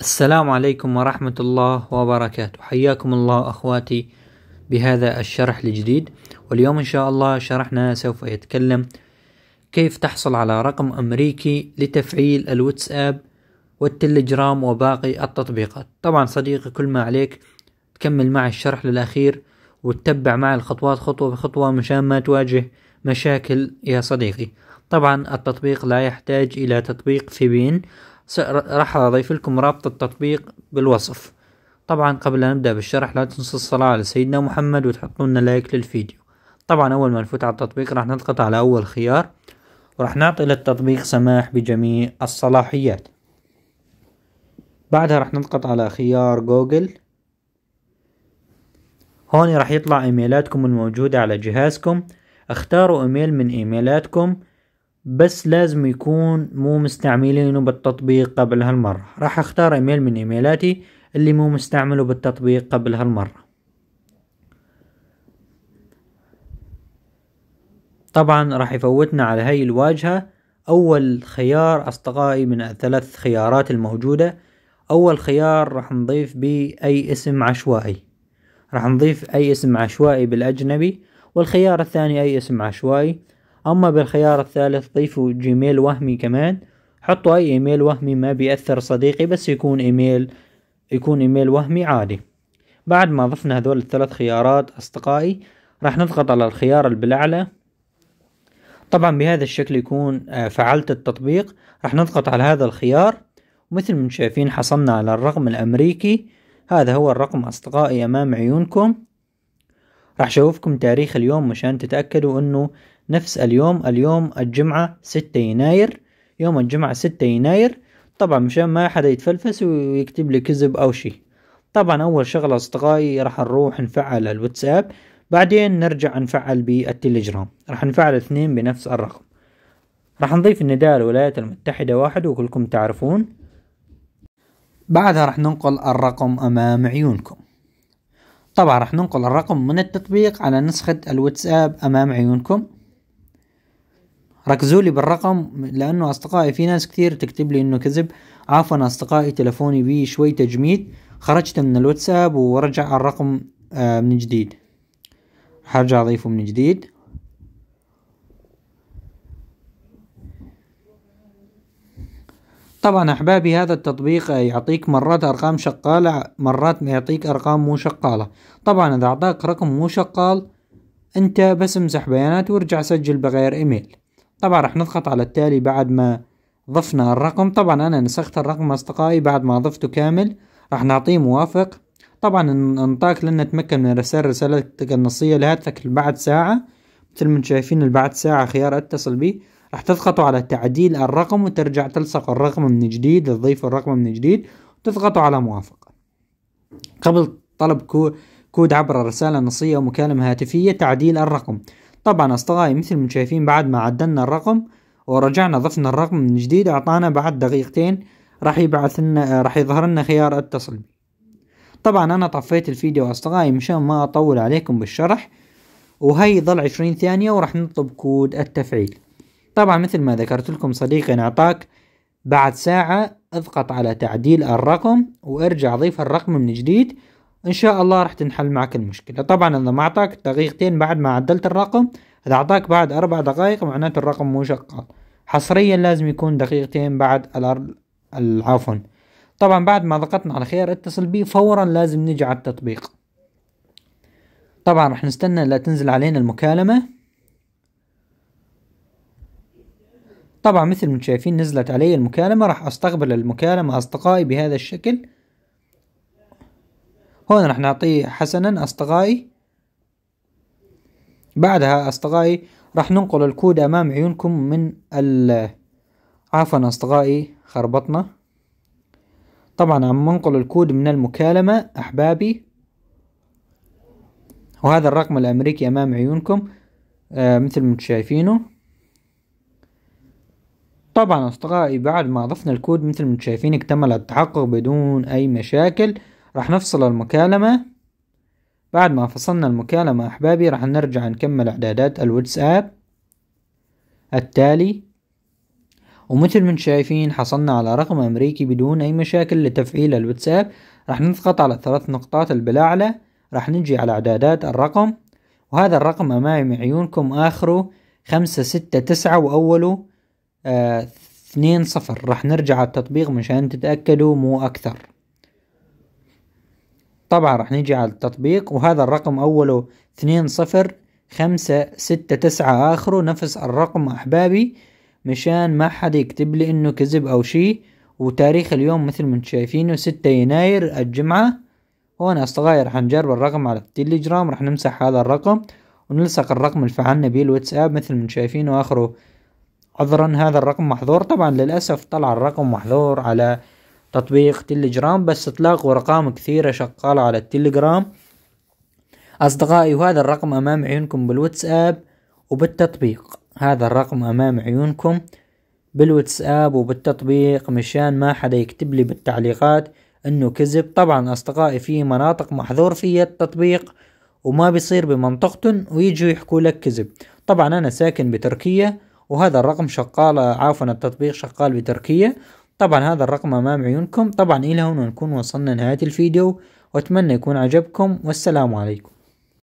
السلام عليكم ورحمة الله وبركاته حياكم الله أخواتي بهذا الشرح الجديد واليوم إن شاء الله شرحنا سوف يتكلم كيف تحصل على رقم أمريكي لتفعيل الواتساب والتليجرام وباقي التطبيقات طبعا صديقي كل ما عليك تكمل معي الشرح للأخير وتتبع معي الخطوات خطوة بخطوة مشان ما تواجه مشاكل يا صديقي طبعا التطبيق لا يحتاج إلى تطبيق في بين راح أضيف لكم رابط التطبيق بالوصف طبعا قبل أن نبدأ بالشرح لا تنسوا الصلاة على سيدنا محمد وتحطوا لنا لايك للفيديو طبعا أول ما نفوت على التطبيق راح نضغط على أول خيار وراح نعطي للتطبيق سماح بجميع الصلاحيات بعدها راح نضغط على خيار جوجل هون راح يطلع ايميلاتكم الموجودة على جهازكم اختاروا ايميل من ايميلاتكم بس لازم يكون مو مستعملينه بالتطبيق قبل هالمرة راح اختار ايميل من ايميلاتي اللي مو مستعمله بالتطبيق قبل هالمرة طبعا راح يفوتنا على هاي الواجهة اول خيار اصدقائي من الثلاث خيارات الموجودة اول خيار راح نضيف به اي اسم عشوائي راح نضيف اي اسم عشوائي بالاجنبي والخيار الثاني اي اسم عشوائي اما بالخيار الثالث ضيفوا جيميل وهمي كمان حطوا اي ايميل وهمي ما بيأثر صديقي بس يكون ايميل يكون ايميل وهمي عادي بعد ما ضفنا هذول الثلاث خيارات اصدقائي راح نضغط على الخيار بالاعلى طبعا بهذا الشكل يكون آه، فعلت التطبيق راح نضغط على هذا الخيار ومثل ما شايفين حصلنا على الرقم الامريكي هذا هو الرقم اصدقائي امام عيونكم راح أشوفكم تاريخ اليوم مشان تتأكدوا انه نفس اليوم اليوم الجمعة 6 يناير يوم الجمعة 6 يناير طبعا مشان ما حدا يتفلفس ويكتب لي كذب أو شي طبعا أول شغلة أصدقائي راح نروح نفعل الواتساب بعدين نرجع نفعل بالتليجرام راح نفعل اثنين بنفس الرقم راح نضيف النداء الولايات المتحدة واحد وكلكم تعرفون بعدها راح ننقل الرقم أمام عيونكم طبعا راح ننقل الرقم من التطبيق على نسخة الواتساب أمام عيونكم ركزوا لي بالرقم لانه اصدقائي في ناس كثير تكتب لي انه كذب عفوا اصدقائي تلفوني بي شوي تجميد خرجت من الواتساب ورجع الرقم آه، من جديد حرجع اضيفه من جديد طبعا احبابي هذا التطبيق يعطيك مرات ارقام شغالة مرات يعطيك ارقام مو شغالة طبعا اذا اعطاك رقم مو شغال انت بس امسح بيانات وارجع سجل بغير ايميل طبعا راح نضغط على التالي بعد ما ضفنا الرقم طبعا انا نسخت الرقم اصدقائي بعد ما ضفته كامل راح نعطيه موافق طبعا انطاك لن نتمكن من ارسال رسالتك النصية لهاتفك بعد ساعة مثل ما شايفين بعد ساعة خيار اتصل به راح تضغطوا على تعديل الرقم وترجع تلصق الرقم من جديد تضيف الرقم من جديد وتضغطوا على موافق قبل طلب كود عبر رسالة نصية ومكالمة هاتفية تعديل الرقم طبعا أصدقائي مثل ما شايفين بعد ما عدلنا الرقم ورجعنا ضفنا الرقم من جديد أعطانا بعد دقيقتين راح يبعث لنا راح يظهر لنا خيار اتصل طبعا أنا طفيت الفيديو أصدقائي مشان ما أطول عليكم بالشرح وهي ظل عشرين ثانية وراح نطلب كود التفعيل طبعا مثل ما ذكرت لكم صديقي أعطاك بعد ساعة اضغط على تعديل الرقم وارجع ضيف الرقم من جديد ان شاء الله راح تنحل معك المشكله طبعا اذا ما اعطاك دقيقتين بعد ما عدلت الرقم اذا اعطاك بعد اربع دقائق معناته الرقم مو شغال حصريا لازم يكون دقيقتين بعد العفو طبعا بعد ما ضغطنا على خيار اتصل بي فورا لازم نجي على التطبيق طبعا راح نستنى لا تنزل علينا المكالمه طبعا مثل ما شايفين نزلت علي المكالمة راح استقبل المكالمة اصدقائي بهذا الشكل هون راح نعطيه حسنا أصدقائي بعدها أصدقائي راح ننقل الكود أمام عيونكم من ال عفوا أصدقائي خربطنا طبعا عم ننقل الكود من المكالمة أحبابي وهذا الرقم الأمريكي أمام عيونكم آه مثل ما انتم شايفينه طبعا أصدقائي بعد ما أضفنا الكود مثل ما انتم شايفين اكتمل التحقق بدون أي مشاكل راح نفصل المكالمة بعد ما فصلنا المكالمة أحبابي راح نرجع نكمل إعدادات الواتساب التالي ومثل ما شايفين حصلنا على رقم أمريكي بدون أي مشاكل لتفعيل الواتساب راح نضغط على الثلاث نقطات البلاعلى راح نجي على إعدادات الرقم وهذا الرقم أمامي عيونكم آخره خمسة ستة تسعة وأوله آه، اثنين صفر راح نرجع على التطبيق مشان تتأكدوا مو أكثر طبعا راح نيجي على التطبيق وهذا الرقم أوله اثنين صفر خمسة ستة تسعة آخره نفس الرقم أحبابي مشان ما حد يكتب لي إنه كذب أو شي وتاريخ اليوم مثل ما انتم شايفينه ستة يناير الجمعة هون أصدقائي راح نجرب الرقم على التليجرام راح نمسح هذا الرقم ونلصق الرقم اللي فعلنا به الواتساب مثل ما شايفينه آخره عذرا هذا الرقم محظور طبعا للأسف طلع الرقم محظور على تطبيق تليجرام بس تلاقوا ارقام كثيرة شغالة على التليجرام اصدقائي وهذا الرقم امام عيونكم بالواتساب وبالتطبيق هذا الرقم امام عيونكم بالواتساب وبالتطبيق مشان ما حدا يكتب لي بالتعليقات انه كذب طبعا اصدقائي في مناطق محظور فيها التطبيق وما بيصير بمنطقتهم ويجوا يحكوا لك كذب طبعا انا ساكن بتركيا وهذا الرقم شغال عفوا التطبيق شغال بتركيا طبعا هذا الرقم امام عيونكم طبعا الى هنا نكون وصلنا نهاية الفيديو واتمنى يكون عجبكم والسلام عليكم